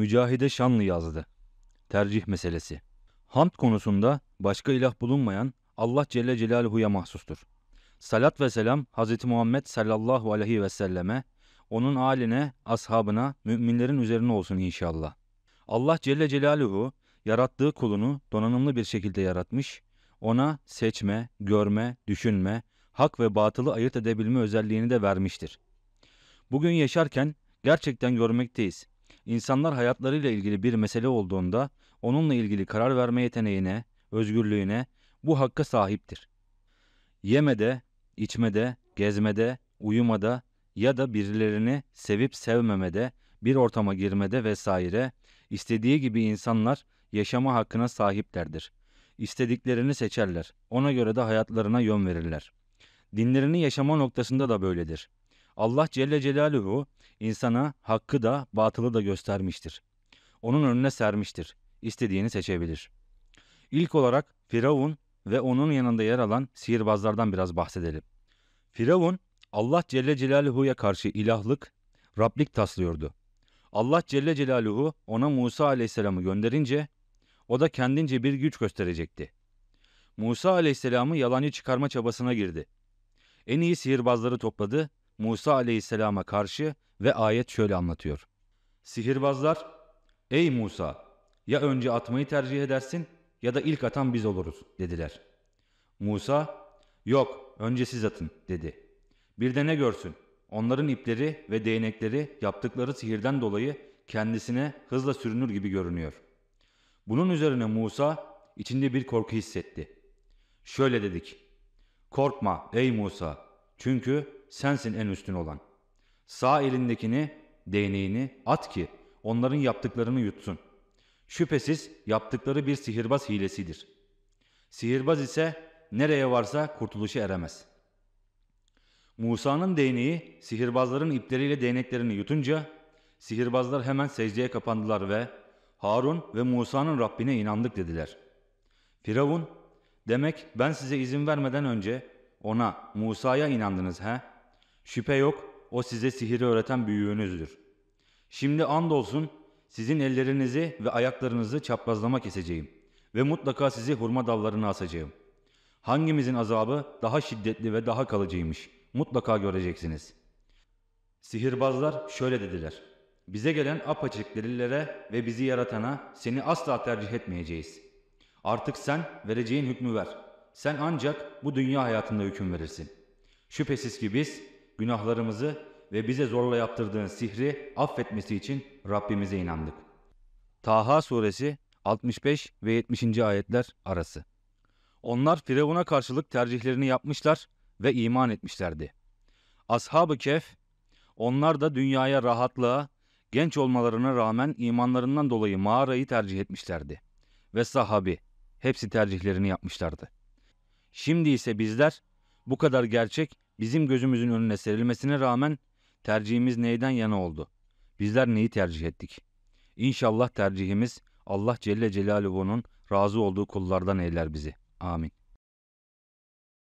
Mücahide Şanlı yazdı. Tercih meselesi. Hamd konusunda başka ilah bulunmayan Allah Celle Celaluhu'ya mahsustur. Salat ve selam Hz. Muhammed sallallahu aleyhi ve selleme, onun aline, ashabına, müminlerin üzerine olsun inşallah. Allah Celle Celaluhu yarattığı kulunu donanımlı bir şekilde yaratmış, ona seçme, görme, düşünme, hak ve batılı ayırt edebilme özelliğini de vermiştir. Bugün yaşarken gerçekten görmekteyiz. İnsanlar hayatlarıyla ilgili bir mesele olduğunda onunla ilgili karar verme yeteneğine, özgürlüğüne bu hakka sahiptir. Yemede, içmede, gezmede, uyumada ya da birilerini sevip sevmemede, bir ortama girmede vesaire istediği gibi insanlar yaşama hakkına sahiplerdir. İstediklerini seçerler. Ona göre de hayatlarına yön verirler. Dinlerini yaşama noktasında da böyledir. Allah Celle Celaluhu insana hakkı da batılı da göstermiştir. Onun önüne sermiştir. İstediğini seçebilir. İlk olarak Firavun ve onun yanında yer alan sihirbazlardan biraz bahsedelim. Firavun Allah Celle Celaluhu'ya karşı ilahlık, Rablik taslıyordu. Allah Celle Celaluhu ona Musa Aleyhisselam'ı gönderince o da kendince bir güç gösterecekti. Musa Aleyhisselam'ı yalancı çıkarma çabasına girdi. En iyi sihirbazları topladı Musa aleyhisselama karşı ve ayet şöyle anlatıyor. Sihirbazlar, ey Musa ya önce atmayı tercih edersin ya da ilk atan biz oluruz dediler. Musa, yok önce siz atın dedi. Bir de ne görsün? Onların ipleri ve değnekleri yaptıkları sihirden dolayı kendisine hızla sürünür gibi görünüyor. Bunun üzerine Musa içinde bir korku hissetti. Şöyle dedik. Korkma ey Musa çünkü sensin en üstün olan. Sağ elindekini, değneğini at ki onların yaptıklarını yutsun. Şüphesiz yaptıkları bir sihirbaz hilesidir. Sihirbaz ise nereye varsa kurtuluşa eremez. Musa'nın değneği sihirbazların ipleriyle değneklerini yutunca sihirbazlar hemen secdeye kapandılar ve Harun ve Musa'nın Rabbine inandık dediler. Firavun, demek ben size izin vermeden önce ona Musa'ya inandınız he? Şüphe yok, o size sihiri öğreten büyüğünüzdür. Şimdi andolsun sizin ellerinizi ve ayaklarınızı çaprazlama keseceğim ve mutlaka sizi hurma dallarına asacağım. Hangimizin azabı daha şiddetli ve daha kalıcıymış mutlaka göreceksiniz. Sihirbazlar şöyle dediler. Bize gelen apaçık delillere ve bizi yaratana seni asla tercih etmeyeceğiz. Artık sen vereceğin hükmü ver. Sen ancak bu dünya hayatında hüküm verirsin. Şüphesiz ki biz günahlarımızı ve bize zorla yaptırdığın sihri affetmesi için Rabbimize inandık. Taha suresi 65 ve 70. ayetler arası. Onlar Firavun'a karşılık tercihlerini yapmışlar ve iman etmişlerdi. Ashab-ı Kehf, onlar da dünyaya rahatlığa, genç olmalarına rağmen imanlarından dolayı mağarayı tercih etmişlerdi. Ve sahabi, hepsi tercihlerini yapmışlardı. Şimdi ise bizler bu kadar gerçek bizim gözümüzün önüne serilmesine rağmen tercihimiz neyden yana oldu? Bizler neyi tercih ettik? İnşallah tercihimiz Allah Celle Celaluhu'nun razı olduğu kullardan eyler bizi. Amin.